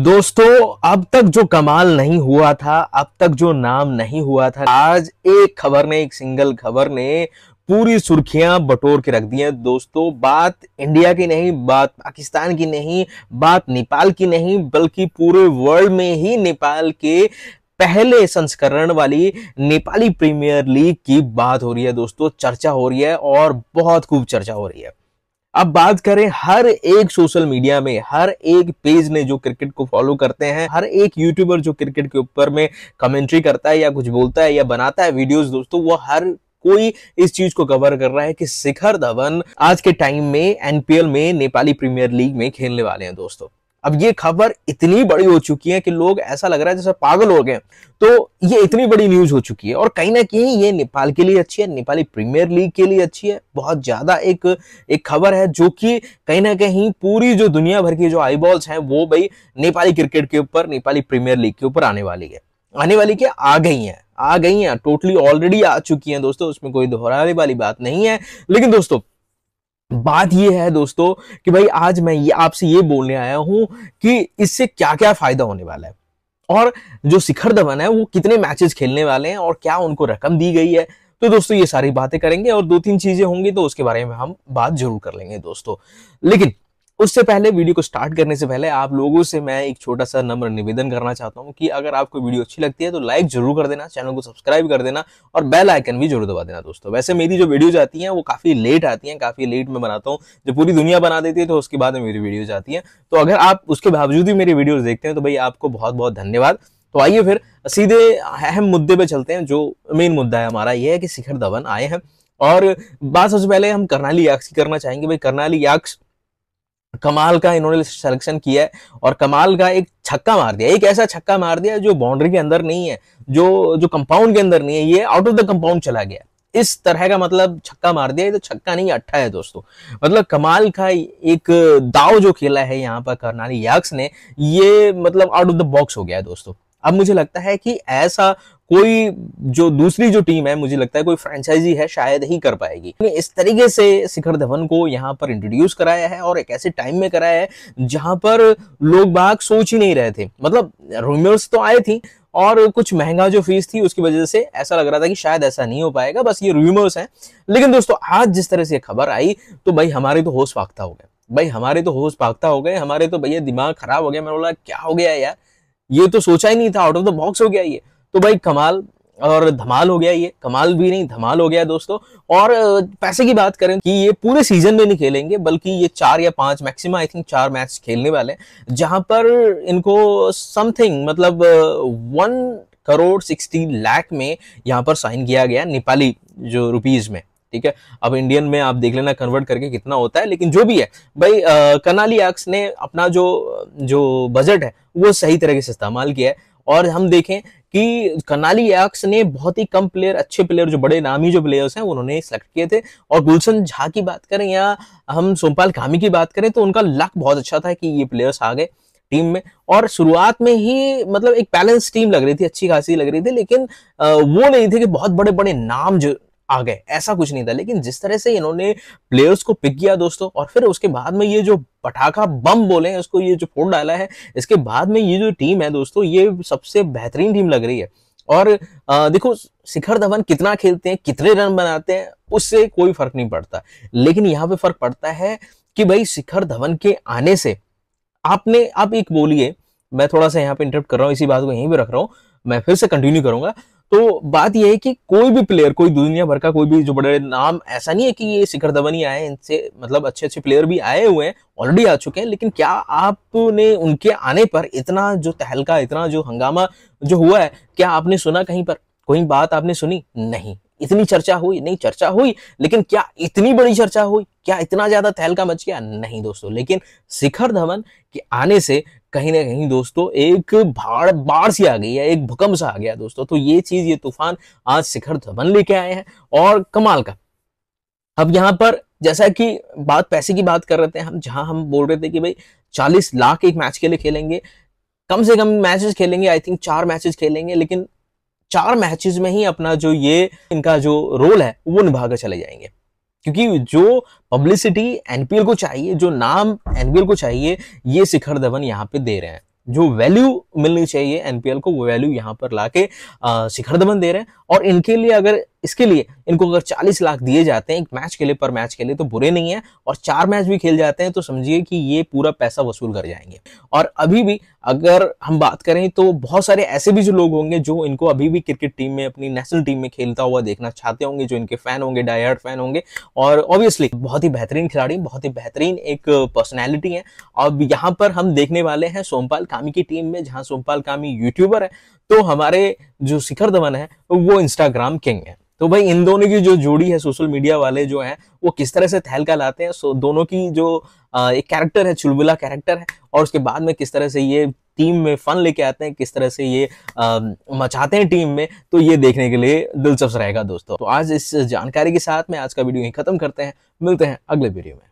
दोस्तों अब तक जो कमाल नहीं हुआ था अब तक जो नाम नहीं हुआ था आज एक खबर ने एक सिंगल खबर ने पूरी सुर्खियां बटोर के रख दी हैं दोस्तों बात इंडिया की नहीं बात पाकिस्तान की नहीं बात नेपाल की नहीं बल्कि पूरे वर्ल्ड में ही नेपाल के पहले संस्करण वाली नेपाली प्रीमियर लीग की बात हो रही है दोस्तों चर्चा हो रही है और बहुत खूब चर्चा हो रही है अब बात करें हर एक सोशल मीडिया में हर एक पेज ने जो क्रिकेट को फॉलो करते हैं हर एक यूट्यूबर जो क्रिकेट के ऊपर में कमेंट्री करता है या कुछ बोलता है या बनाता है वीडियोस दोस्तों वो हर कोई इस चीज को कवर कर रहा है कि शिखर धवन आज के टाइम में एनपीएल में नेपाली प्रीमियर लीग में खेलने वाले हैं दोस्तों अब ये खबर इतनी बड़ी हो चुकी है कि लोग ऐसा लग रहा है जैसे पागल हो गए तो ये इतनी बड़ी न्यूज हो चुकी है और कहीं ना कहीं ये नेपाल के लिए अच्छी है नेपाली प्रीमियर लीग के लिए अच्छी है बहुत ज्यादा एक एक खबर है जो कि कहीं ना कहीं पूरी जो दुनिया भर की जो आईबॉल्स हैं वो भाई नेपाली क्रिकेट के ऊपर नेपाली प्रीमियर लीग के ऊपर आने वाली है आने वाली क्या आ गई है आ गई है टोटली ऑलरेडी आ चुकी है दोस्तों उसमें कोई दोहराने वाली बात नहीं है लेकिन दोस्तों बात यह है दोस्तों कि भाई आज मैं ये आपसे ये बोलने आया हूं कि इससे क्या क्या फायदा होने वाला है और जो शिखर धवन है वो कितने मैचेस खेलने वाले हैं और क्या उनको रकम दी गई है तो दोस्तों ये सारी बातें करेंगे और दो तीन चीजें होंगी तो उसके बारे में हम बात जरूर कर लेंगे दोस्तों लेकिन उससे पहले वीडियो को स्टार्ट करने से पहले आप लोगों से मैं एक छोटा सा नम्र निवेदन करना चाहता हूँ कि अगर आपको वीडियो अच्छी लगती है तो लाइक जरूर कर देना चैनल को सब्सक्राइब कर देना और बेल आइकन भी जरूर दबा देना दोस्तों वैसे मेरी जो वीडियोज आती हैं वो काफी लेट आती हैं काफी लेट में बनाता हूँ जो पूरी दुनिया बना देती है तो उसके बाद मेरी वीडियोज आती है तो अगर आप उसके बावजूद भी मेरी वीडियोज देखते हैं तो भाई आपको बहुत बहुत धन्यवाद तो आइए फिर सीधे अहम मुद्दे पे चलते हैं जो मेन मुद्दा है हमारा ये है कि शिखर धवन आए हैं और बात सबसे पहले हम करनाली याक्स की करना चाहेंगे भाई करनाली याक्स कमाल का इन्होंने सिलेक्शन किया है और कमाल का एक छक्का मार दिया एक ऐसा छक्का मार दिया जो बाउंड्री के अंदर नहीं है जो जो कंपाउंड के अंदर नहीं है ये आउट ऑफ द कंपाउंड चला गया इस तरह का मतलब छक्का मार दिया तो छक्का नहीं अट्ठा है दोस्तों मतलब कमाल का एक दाव जो खेला है यहाँ पर करनाली यक्स ने ये मतलब आउट ऑफ द बॉक्स हो गया है दोस्तों अब मुझे लगता है कि ऐसा कोई जो दूसरी जो टीम है मुझे लगता है कोई फ्रेंचाइजी है शायद ही कर पाएगी इस तरीके से शिखर धवन को यहाँ पर इंट्रोड्यूस कराया है और एक ऐसे टाइम में कराया है जहां पर लोग बाग सोच ही नहीं रहे थे मतलब रूमर्स तो आए थी और कुछ महंगा जो फीस थी उसकी वजह से ऐसा लग रहा था कि शायद ऐसा नहीं हो पाएगा बस ये रूमर्स हैं लेकिन दोस्तों आज जिस तरह से खबर आई तो भाई हमारे तो होश फाख्ता हो गए भाई हमारे तो होश पाखता हो गए हमारे तो भैया दिमाग खराब हो गया मैंने बोला क्या हो गया यार ये तो सोचा ही नहीं था आउट ऑफ द बॉक्स हो गया ये तो भाई कमाल और धमाल हो गया ये कमाल भी नहीं धमाल हो गया दोस्तों और पैसे की बात करें कि ये पूरे सीजन में नहीं खेलेंगे बल्कि ये चार या पांच मैक्सिमम आई थिंक चार मैच खेलने वाले हैं जहां पर इनको समथिंग मतलब वन करोड़ सिक्सटी लाख में यहाँ पर साइन किया गया नेपाली जो रुपीज में ठीक है अब इंडियन में आप देख लेना कन्वर्ट करके कितना होता है लेकिन जो भी है भाई कनाली एक्स ने अपना जो जो बजट है वो सही तरह से इस्तेमाल किया है और हम देखें कि कनाली एक्स ने बहुत ही कम प्लेयर अच्छे प्लेयर जो बड़े नामी जो प्लेयर्स हैं उन्होंने सेलेक्ट किए थे और गुलशन झा की बात करें या हम सोमपाल कामी की बात करें तो उनका लक बहुत अच्छा था कि ये प्लेयर्स आ गए टीम में और शुरुआत में ही मतलब एक बैलेंस टीम लग रही थी अच्छी खासी लग रही थी लेकिन वो नहीं थे कि बहुत बड़े बड़े नाम जो आ गए ऐसा कुछ नहीं था लेकिन जिस तरह से इन्होंने प्लेयर्स को पिक किया दोस्तों और फिर उसके बाद में ये जो पटाखा बम बोले हैं उसको ये जो फोड़ डाला है इसके बाद में ये जो टीम है दोस्तों ये सबसे बेहतरीन टीम लग रही है और आ, देखो शिखर धवन कितना खेलते हैं कितने रन बनाते हैं उससे कोई फर्क नहीं पड़ता लेकिन यहाँ पे फर्क पड़ता है कि भाई शिखर धवन के आने से आपने आप एक बोलिए मैं थोड़ा सा यहाँ पे इंटरप्ट कर रहा हूँ इसी बात को यहीं पे रख रहा हूँ मैं फिर से कंटिन्यू करूंगा तो बात यह है कि कोई भी प्लेयर कोई दुनिया भर का कोई भी जो बड़े नाम ऐसा नहीं है कि ये शिखर धवन ही आए इनसे मतलब अच्छे अच्छे प्लेयर भी आए हुए हैं ऑलरेडी आ चुके हैं लेकिन क्या आपने उनके आने पर इतना जो तहलका इतना जो हंगामा जो हुआ है क्या आपने सुना कहीं पर कोई बात आपने सुनी नहीं इतनी चर्चा हुई नहीं चर्चा हुई लेकिन क्या इतनी बड़ी चर्चा हुई क्या इतना ज्यादा तहलका मच गया नहीं दोस्तों लेकिन शिखर धवन के आने से कहीं ना कहीं दोस्तों एक भाड़ बाढ़ सी आ गई है एक भूकंप सा आ गया दोस्तों तो ये चीज ये तूफान आज शिखर धवन लेके आए हैं और कमाल का अब यहाँ पर जैसा कि बात पैसे की बात कर रहे थे हम जहां हम बोल रहे थे कि भाई चालीस लाख एक मैच के लिए खेलेंगे कम से कम मैचेस खेलेंगे आई थिंक चार मैचेस खेलेंगे लेकिन चार मैचेस में ही अपना जो ये इनका जो रोल है वो निभा कर चले जाएंगे क्योंकि जो पब्लिसिटी एनपीएल को चाहिए जो नाम एनपीएल को चाहिए ये शिखर धवन यहाँ पे दे रहे हैं जो वैल्यू मिलनी चाहिए एनपीएल को वो वैल्यू यहाँ पर लाके शिखर धवन दे रहे हैं और इनके लिए अगर इसके लिए इनको अगर 40 लाख दिए जाते हैं एक मैच के लिए पर मैच के लिए तो बुरे नहीं है और चार मैच भी खेल जाते हैं तो समझिए कि ये पूरा पैसा वसूल कर जाएंगे और अभी भी अगर हम बात करें तो बहुत सारे ऐसे भी जो लोग होंगे जो इनको अभी भी क्रिकेट टीम में अपनी नेशनल टीम में खेलता हुआ देखना चाहते होंगे जो इनके फैन होंगे डायर्ड फैन होंगे और ऑब्वियसली बहुत ही बेहतरीन खिलाड़ी बहुत ही बेहतरीन एक पर्सनैलिटी है अब यहाँ पर हम देखने वाले हैं सोमपाल कामी की टीम में जहाँ जहां सोमपाल कामी यूट्यूबर है तो हमारे जो शिखर धवन है वो इंस्टाग्राम किंग है तो भाई इन दोनों की जो जोड़ी है सोशल मीडिया वाले जो हैं वो किस तरह से थैलका लाते हैं सो दोनों की जो एक कैरेक्टर है चुलबुला कैरेक्टर है और उसके बाद में किस तरह से ये टीम में फन लेके आते हैं किस तरह से ये आ, मचाते हैं टीम में तो ये देखने के लिए दिलचस्प रहेगा दोस्तों तो आज इस जानकारी के साथ में आज का वीडियो यहीं खत्म करते हैं मिलते हैं अगले वीडियो में